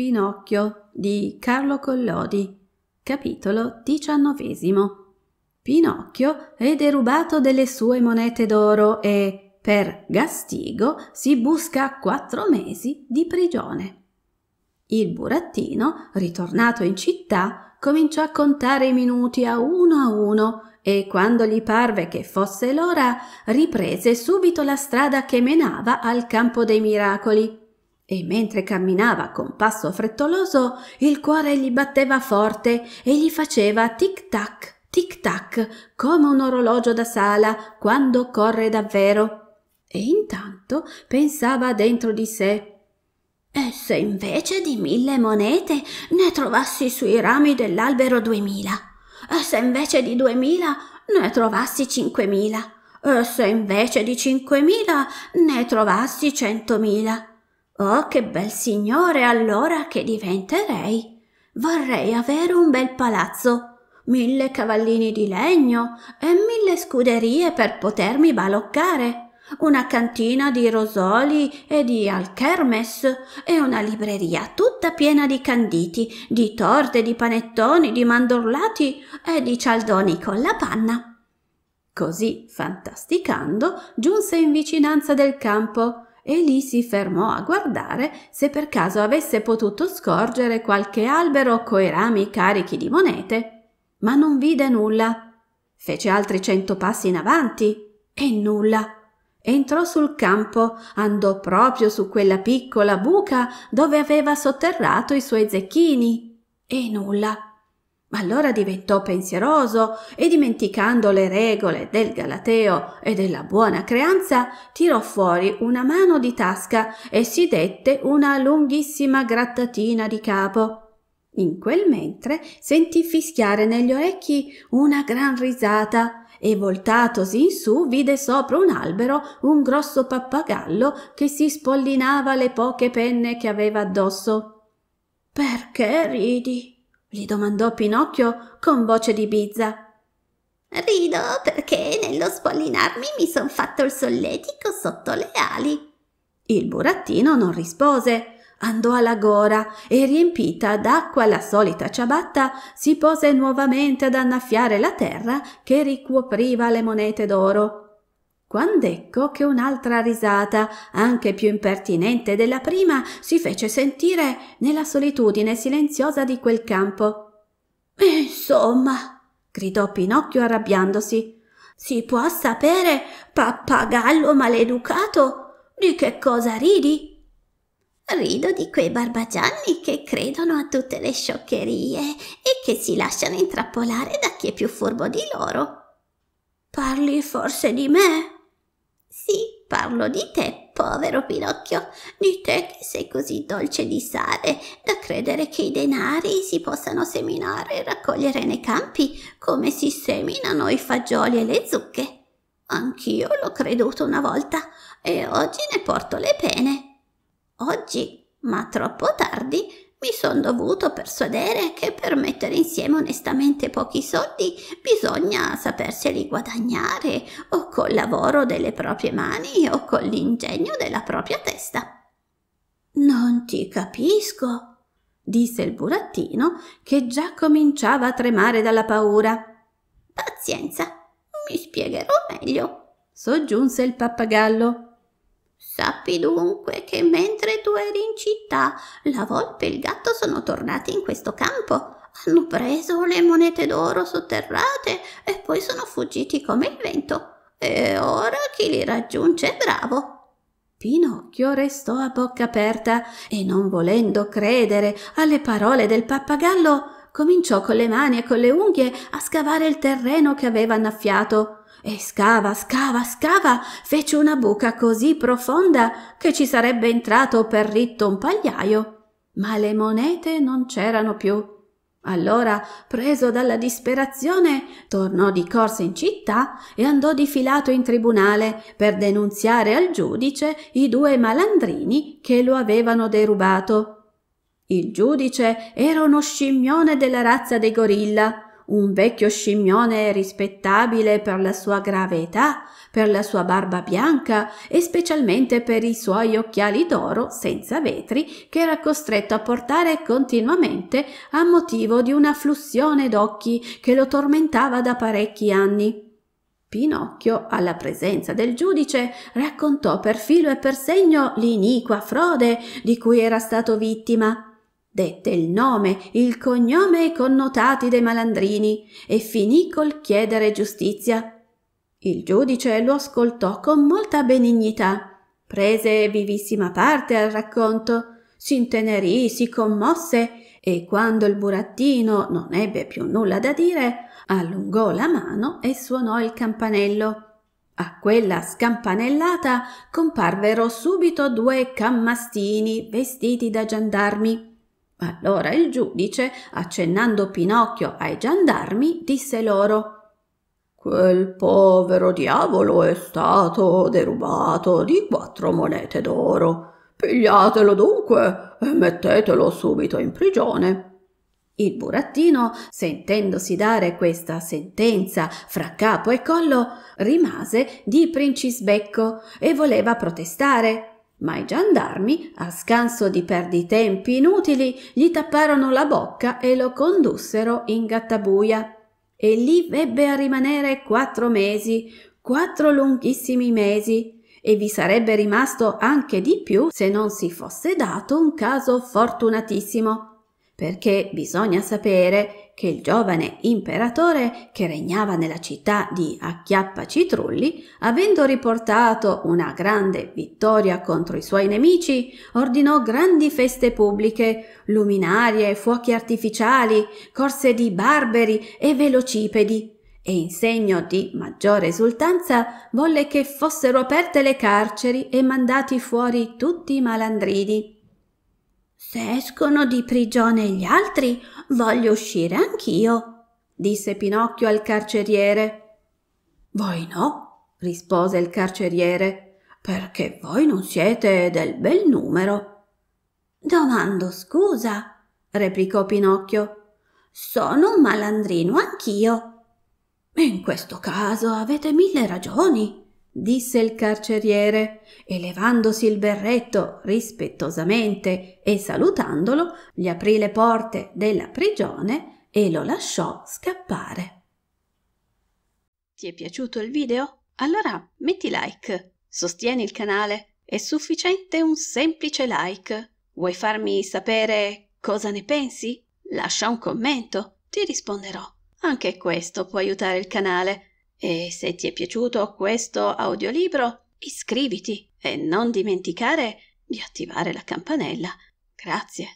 Pinocchio di Carlo Collodi Capitolo XIX Pinocchio è derubato delle sue monete d'oro e, per gastigo, si busca quattro mesi di prigione. Il burattino, ritornato in città, cominciò a contare i minuti a uno a uno e quando gli parve che fosse l'ora riprese subito la strada che menava al campo dei miracoli e mentre camminava con passo frettoloso il cuore gli batteva forte e gli faceva tic tac tic tac come un orologio da sala quando corre davvero e intanto pensava dentro di sé e se invece di mille monete ne trovassi sui rami dell'albero duemila e se invece di duemila ne trovassi cinquemila e se invece di cinquemila ne trovassi centomila Oh, che bel signore allora che diventerei! Vorrei avere un bel palazzo, mille cavallini di legno e mille scuderie per potermi baloccare, una cantina di rosoli e di alchermes e una libreria tutta piena di canditi, di torte, di panettoni, di mandorlati e di cialdoni con la panna. Così, fantasticando, giunse in vicinanza del campo e lì si fermò a guardare se per caso avesse potuto scorgere qualche albero coi rami carichi di monete, ma non vide nulla. Fece altri cento passi in avanti e nulla. Entrò sul campo, andò proprio su quella piccola buca dove aveva sotterrato i suoi zecchini e nulla ma Allora diventò pensieroso e dimenticando le regole del Galateo e della buona creanza, tirò fuori una mano di tasca e si dette una lunghissima grattatina di capo. In quel mentre sentì fischiare negli orecchi una gran risata e voltatosi in su vide sopra un albero un grosso pappagallo che si spollinava le poche penne che aveva addosso. Perché ridi? gli domandò Pinocchio con voce di bizza. Rido perché nello spollinarmi mi son fatto il solletico sotto le ali. Il burattino non rispose. Andò alla gora e riempita d'acqua la solita ciabatta si pose nuovamente ad annaffiare la terra che ricopriva le monete d'oro quando ecco che un'altra risata, anche più impertinente della prima, si fece sentire nella solitudine silenziosa di quel campo. Insomma, gridò Pinocchio arrabbiandosi, si può sapere, pappagallo maleducato, di che cosa ridi? Rido di quei barbagianni che credono a tutte le scioccherie e che si lasciano intrappolare da chi è più furbo di loro. Parli forse di me? Sì, parlo di te, povero Pinocchio, di te che sei così dolce di sale da credere che i denari si possano seminare e raccogliere nei campi come si seminano i fagioli e le zucche. Anch'io l'ho creduto una volta e oggi ne porto le pene. Oggi, ma troppo tardi, mi son dovuto persuadere che per mettere insieme onestamente pochi soldi bisogna saperseli guadagnare o col lavoro delle proprie mani o con l'ingegno della propria testa. Non ti capisco, disse il burattino che già cominciava a tremare dalla paura. Pazienza, mi spiegherò meglio, soggiunse il pappagallo. Sappi dunque che mentre tu eri in città, la volpe e il gatto sono tornati in questo campo. Hanno preso le monete d'oro sotterrate e poi sono fuggiti come il vento. E ora chi li raggiunge è bravo. Pinocchio restò a bocca aperta e non volendo credere alle parole del pappagallo, cominciò con le mani e con le unghie a scavare il terreno che aveva annaffiato e scava, scava, scava, fece una buca così profonda che ci sarebbe entrato per ritto un pagliaio. Ma le monete non c'erano più. Allora, preso dalla disperazione, tornò di corsa in città e andò di filato in tribunale per denunziare al giudice i due malandrini che lo avevano derubato. Il giudice era uno scimmione della razza dei gorilla un vecchio scimmione rispettabile per la sua grave età, per la sua barba bianca e specialmente per i suoi occhiali d'oro senza vetri che era costretto a portare continuamente a motivo di una flussione d'occhi che lo tormentava da parecchi anni. Pinocchio, alla presenza del giudice, raccontò per filo e per segno l'iniqua frode di cui era stato vittima dette il nome, il cognome e i connotati dei malandrini e finì col chiedere giustizia. Il giudice lo ascoltò con molta benignità, prese vivissima parte al racconto, si intenerì, si commosse e quando il burattino non ebbe più nulla da dire, allungò la mano e suonò il campanello. A quella scampanellata comparvero subito due cammastini vestiti da giandarmi allora il giudice, accennando Pinocchio ai giandarmi, disse loro Quel povero diavolo è stato derubato di quattro monete d'oro. Pigliatelo dunque e mettetelo subito in prigione. Il burattino, sentendosi dare questa sentenza fra capo e collo, rimase di princisbecco e voleva protestare ma i giandarmi, a scanso di perditempi inutili, gli tapparono la bocca e lo condussero in gattabuia. E lì ebbe a rimanere quattro mesi, quattro lunghissimi mesi, e vi sarebbe rimasto anche di più se non si fosse dato un caso fortunatissimo. Perché bisogna sapere che il giovane imperatore che regnava nella città di Acchiappa Citrulli, avendo riportato una grande vittoria contro i suoi nemici, ordinò grandi feste pubbliche, luminarie, fuochi artificiali, corse di barberi e velocipedi, e in segno di maggiore esultanza volle che fossero aperte le carceri e mandati fuori tutti i malandrini se escono di prigione gli altri, voglio uscire anch'io, disse Pinocchio al carceriere. Voi no, rispose il carceriere, perché voi non siete del bel numero. Domando scusa, replicò Pinocchio. Sono un malandrino anch'io. In questo caso avete mille ragioni, disse il carceriere e levandosi il berretto rispettosamente e salutandolo gli aprì le porte della prigione e lo lasciò scappare. Ti è piaciuto il video? Allora metti like, sostieni il canale, è sufficiente un semplice like. Vuoi farmi sapere cosa ne pensi? Lascia un commento, ti risponderò. Anche questo può aiutare il canale e se ti è piaciuto questo audiolibro, iscriviti e non dimenticare di attivare la campanella. Grazie.